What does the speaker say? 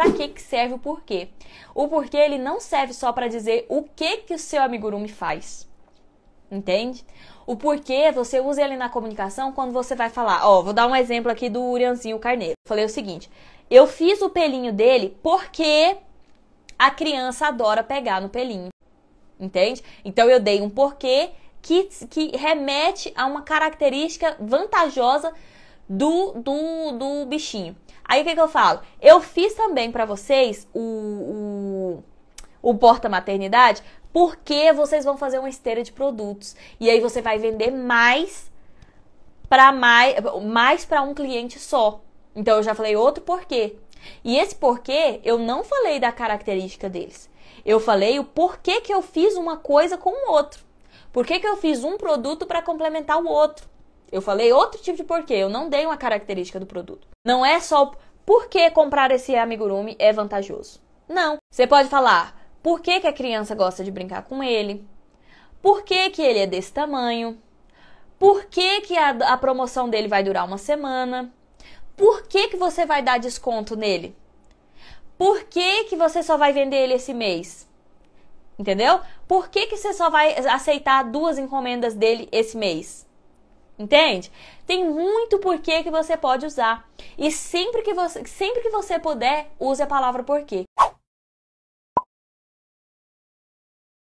Para que, que serve o porquê? O porquê ele não serve só para dizer o que que o seu amigurumi faz. Entende? O porquê você usa ele na comunicação quando você vai falar, ó, vou dar um exemplo aqui do Urianzinho Carneiro. Falei o seguinte: eu fiz o pelinho dele porque a criança adora pegar no pelinho. Entende? Então eu dei um porquê que, que remete a uma característica vantajosa do, do, do bichinho. Aí o que, que eu falo? Eu fiz também para vocês o, o, o Porta Maternidade porque vocês vão fazer uma esteira de produtos. E aí você vai vender mais para mais, mais para um cliente só. Então eu já falei outro porquê. E esse porquê eu não falei da característica deles. Eu falei o porquê que eu fiz uma coisa com o outro. Por que, que eu fiz um produto para complementar o outro? Eu falei outro tipo de porquê, eu não dei uma característica do produto. Não é só por que comprar esse amigurumi é vantajoso. Não. Você pode falar por que, que a criança gosta de brincar com ele, por que, que ele é desse tamanho, por que, que a, a promoção dele vai durar uma semana, por que, que você vai dar desconto nele, por que, que você só vai vender ele esse mês. Entendeu? Por que, que você só vai aceitar duas encomendas dele esse mês? Entende? Tem muito porquê que você pode usar. E sempre que você, sempre que você puder, use a palavra porquê.